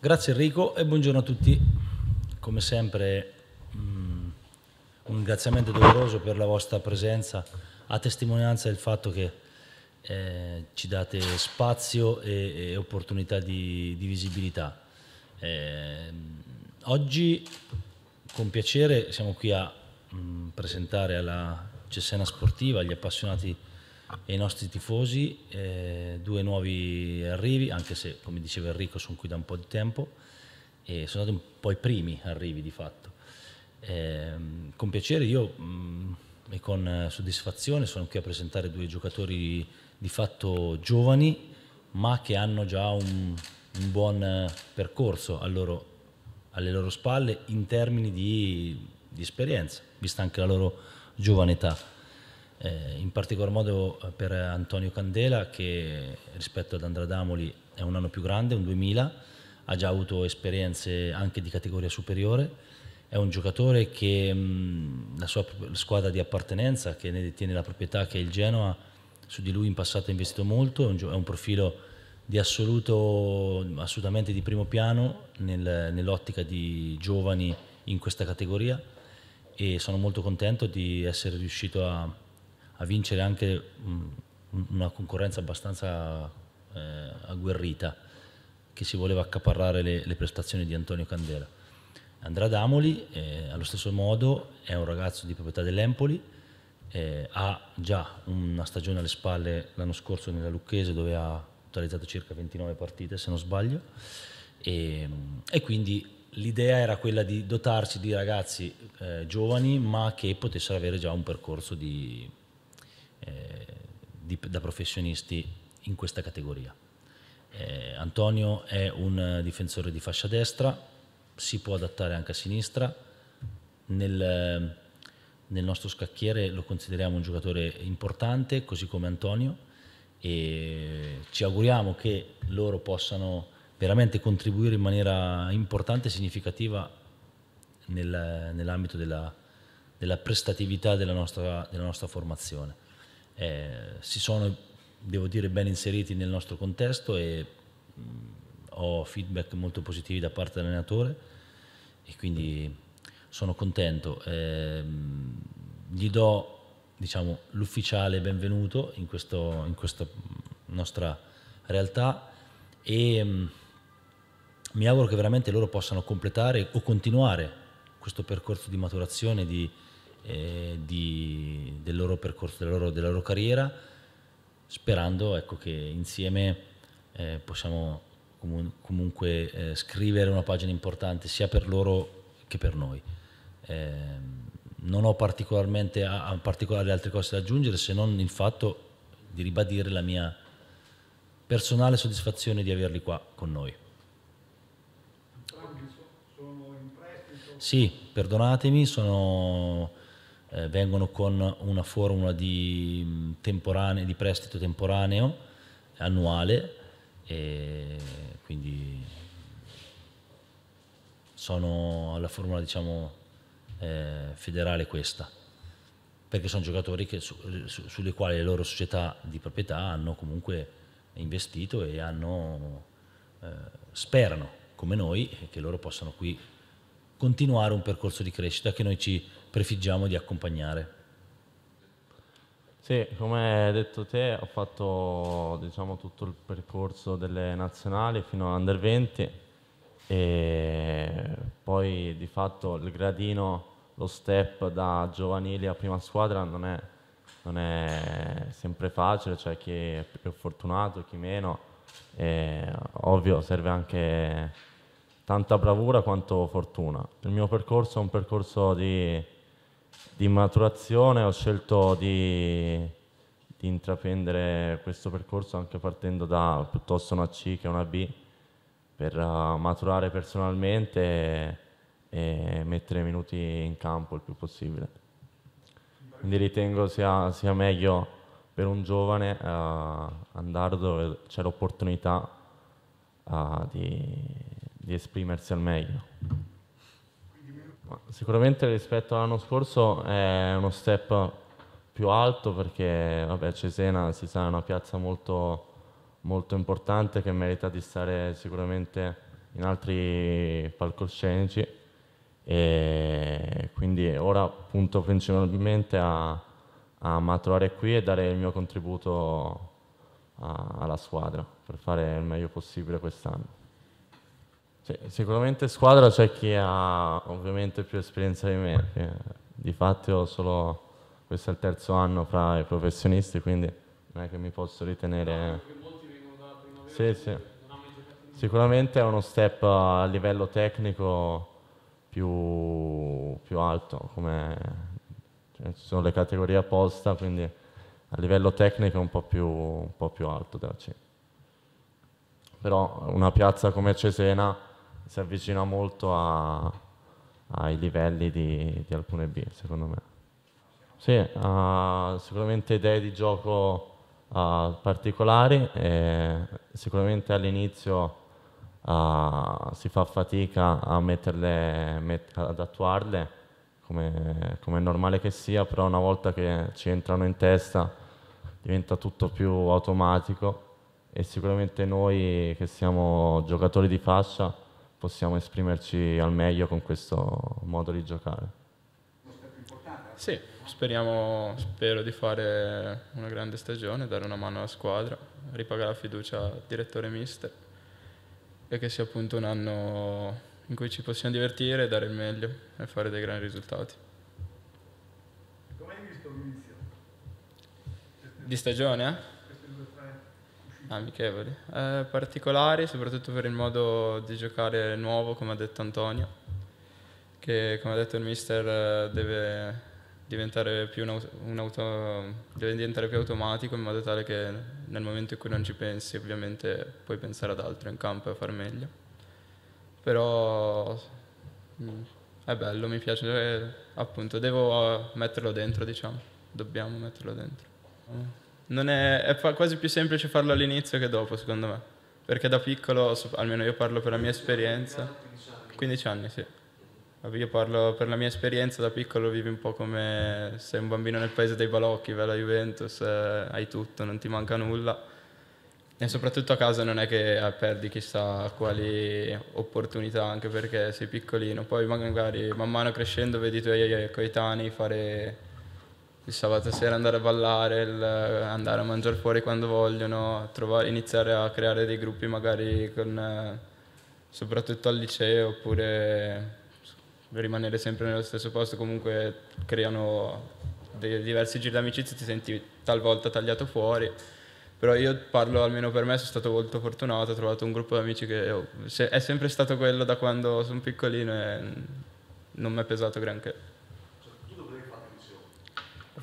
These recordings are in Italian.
Grazie Enrico e buongiorno a tutti. Come sempre mm, un ringraziamento doveroso per la vostra presenza a testimonianza del fatto che eh, ci date spazio e, e opportunità di, di visibilità. Eh, oggi con piacere siamo qui a mh, mm, presentare alla Cessena Sportiva, agli appassionati e i nostri tifosi, eh, due nuovi arrivi, anche se come diceva Enrico sono qui da un po' di tempo e sono stati un po' i primi arrivi di fatto. Eh, con piacere io mh, mm, e con eh, soddisfazione sono qui a presentare due giocatori di fatto giovani ma che hanno già un, un buon eh, percorso loro, alle loro spalle in termini di, di esperienza, vista anche la loro giovane età eh, in particolar modo eh, per Antonio Candela che rispetto ad Andrea Damoli è un anno più grande, un 2000, ha già avuto esperienze anche di categoria superiore, è un giocatore che mh, mm, la sua squadra di appartenenza, che ne detiene la proprietà, che è il Genoa, su di lui in passato ha investito molto, è un, è un profilo di assoluto, assolutamente di primo piano nel, nell'ottica di giovani in questa categoria e sono molto contento di essere riuscito a a vincere anche una concorrenza abbastanza eh, agguerrita che si voleva accaparrare le, le, prestazioni di Antonio Candela. Andrea Damoli, eh, allo stesso modo, è un ragazzo di proprietà dell'Empoli, eh, ha già una stagione alle spalle l'anno scorso nella Lucchese dove ha totalizzato circa 29 partite, se non sbaglio, e, e quindi l'idea era quella di dotarci di ragazzi eh, giovani ma che potessero avere già un percorso di, di, da professionisti in questa categoria. Eh, Antonio è un eh, difensore di fascia destra, si può adattare anche a sinistra, nel, ehm, nel nostro scacchiere lo consideriamo un giocatore importante, così come Antonio, e ci auguriamo che loro possano veramente contribuire in maniera importante e significativa nel, nell'ambito della, della prestatività della nostra, della nostra formazione eh, si sono, devo dire, ben inseriti nel nostro contesto e mh, mm, ho feedback molto positivi da parte dell'allenatore e quindi sono contento. Eh, gli do diciamo, l'ufficiale benvenuto in, questo, in questa nostra realtà e mh, mm, mi auguro che veramente loro possano completare o continuare questo percorso di maturazione, di, eh, di, del loro percorso, della loro, della loro carriera, sperando ecco, che insieme eh, possiamo comun- comunque eh, scrivere una pagina importante sia per loro che per noi. Ehm, non ho particolarmente a, a particolari altre cose da aggiungere se non il fatto di ribadire la mia personale soddisfazione di averli qua con noi. Sì, perdonatemi, sono eh, vengono con una formula di, mm, di prestito temporaneo annuale e quindi sono alla formula diciamo, eh, federale questa perché sono giocatori che, su, su, sulle quali le loro società di proprietà hanno comunque investito e hanno, eh, sperano come noi che loro possano qui continuare un percorso di crescita che noi ci prefiggiamo di accompagnare. Sì, come hai detto te, ho fatto diciamo, tutto il percorso delle nazionali fino all'Under 20 e poi di fatto il gradino, lo step da giovanili a prima squadra non è, non è sempre facile, c'è cioè chi è più fortunato, chi meno, e ovvio serve anche tanta bravura quanto fortuna. Il mio percorso è un percorso di di maturazione ho scelto di, di, intraprendere questo percorso anche partendo da piuttosto una C che una B per eh, maturare personalmente e, e mettere minuti in campo il più possibile. Quindi ritengo sia, sia meglio per un giovane uh, andare dove c'è l'opportunità uh, di, di esprimersi al meglio. Sicuramente rispetto all'anno scorso è uno step più alto perché vabbè, Cesena si sa è una piazza molto, molto importante che merita di stare sicuramente in altri palcoscenici e quindi ora punto principalmente a, a maturare qui e dare il mio contributo a, alla squadra per fare il meglio possibile quest'anno. Sì, cioè, sicuramente squadra c'è chi ha ovviamente più esperienza di me. Di fatto ho solo questo è il terzo anno fra i professionisti, quindi non è che mi posso ritenere. Sì, sì. Sicuramente è uno step a livello tecnico più, più alto, come cioè, ci sono le categorie apposta, quindi a livello tecnico è un po' più, un po più alto della C. Però una piazza come Cesena si avvicina molto a, ai livelli di, di, alcune B, secondo me. Sì, uh, sicuramente idee di gioco uh, particolari, sicuramente all'inizio uh, si fa fatica a metterle, met ad attuarle, come, come, è normale che sia, però una volta che ci entrano in testa diventa tutto più automatico e sicuramente noi che siamo giocatori di fascia possiamo esprimerci al meglio con questo modo di giocare. Sì, speriamo, spero di fare una grande stagione, dare una mano alla squadra, ripagare la fiducia al direttore mister e che sia appunto un anno in cui ci possiamo divertire, dare il meglio e fare dei grandi risultati. Come hai visto l'inizio? Di stagione? Eh? Amichevoli. Eh, particolari, soprattutto per il modo di giocare nuovo, come ha detto Antonio, che come ha detto il mister deve diventare più, un auto, un auto, deve diventare più automatico in modo tale che nel momento in cui non ci pensi ovviamente puoi pensare ad altro in campo e far meglio. Però mh, mm, è bello, mi piace, eh, appunto, devo eh, metterlo dentro, diciamo, dobbiamo metterlo dentro. È, è fa- quasi più semplice farlo all'inizio che dopo, secondo me. Perché da piccolo, almeno io parlo per la mia esperienza. 15 anni, sì. Io parlo per la mia esperienza, da piccolo vivi un po' come sei un bambino nel paese dei balocchi, vai alla Juventus, eh, hai tutto, non ti manca nulla. E soprattutto a casa non è che eh, perdi chissà quali opportunità, anche perché sei piccolino. Poi magari man mano crescendo vedi i tuoi eh, coetanei fare il sabato sera andare a ballare, il, eh, andare a mangiare fuori quando vogliono, trovare, iniziare a creare dei gruppi magari con, eh, soprattutto al liceo oppure rimanere sempre nello stesso posto comunque creano dei diversi giri d'amicizia, ti senti talvolta tagliato fuori. Però io parlo almeno per me, sono stato molto fortunato, ho trovato un gruppo di amici che oh, è sempre stato quello da quando sono piccolino e non mi è pesato granché.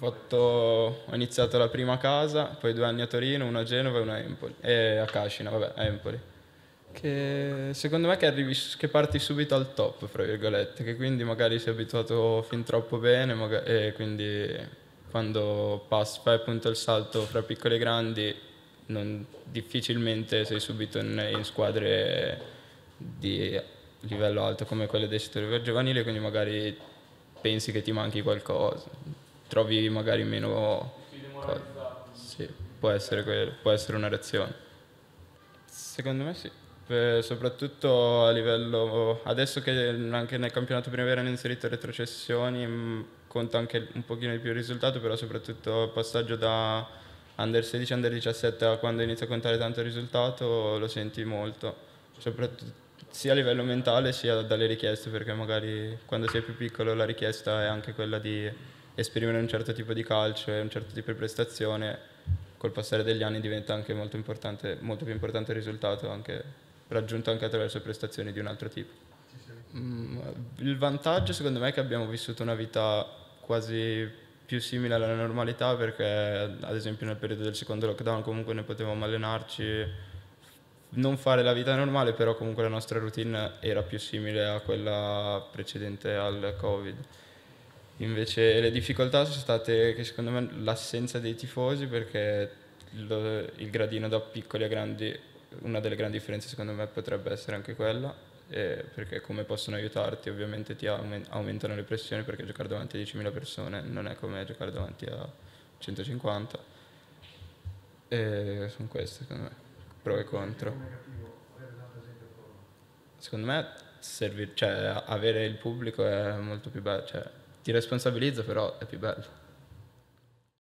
Ho, fatto, ho, iniziato la prima casa, poi due anni a Torino, uno a Genova e uno a, Empoli, eh, a Cascina, vabbè, a Empoli. Che secondo me che, arrivi, che, parti subito al top, fra virgolette, che quindi magari sei abituato fin troppo bene magari, e quindi quando pass, fai appunto il salto fra piccoli e grandi non, difficilmente sei subito in, in squadre di livello alto come quelle dei settori giovanile, quindi magari pensi che ti manchi qualcosa trovi magari meno... Sì, può essere, quello, può essere una reazione. Secondo me sì. Beh, soprattutto a livello adesso che anche nel campionato primavera hanno inserito retrocessioni mm, conta anche un pochino di più il risultato però soprattutto il passaggio da under 16 under 17 a quando inizia a contare tanto il risultato lo senti molto sia a livello mentale sia dalle richieste perché magari quando sei più piccolo la richiesta è anche quella di esprimere un certo tipo di calcio e un certo tipo di prestazione, col passare degli anni diventa anche molto, importante, molto più importante il risultato, anche, raggiunto anche attraverso prestazioni di un altro tipo. Mm, il vantaggio secondo me è che abbiamo vissuto una vita quasi più simile alla normalità perché ad esempio nel periodo del secondo lockdown comunque noi potevamo allenarci non fare la vita normale, però comunque la nostra routine era più simile a quella precedente al Covid. Invece le difficoltà sono state che secondo me l'assenza dei tifosi perché il, il gradino da piccoli a grandi, una delle grandi differenze secondo me potrebbe essere anche quella, eh, perché come possono aiutarti ovviamente ti aumentano le pressioni perché giocare davanti a 10.000 persone non è come giocare davanti a 150. E sono queste secondo me, pro e contro. Secondo me servir, cioè, avere il pubblico è molto più bello. Cioè, ti responsabilizza, però è più bello.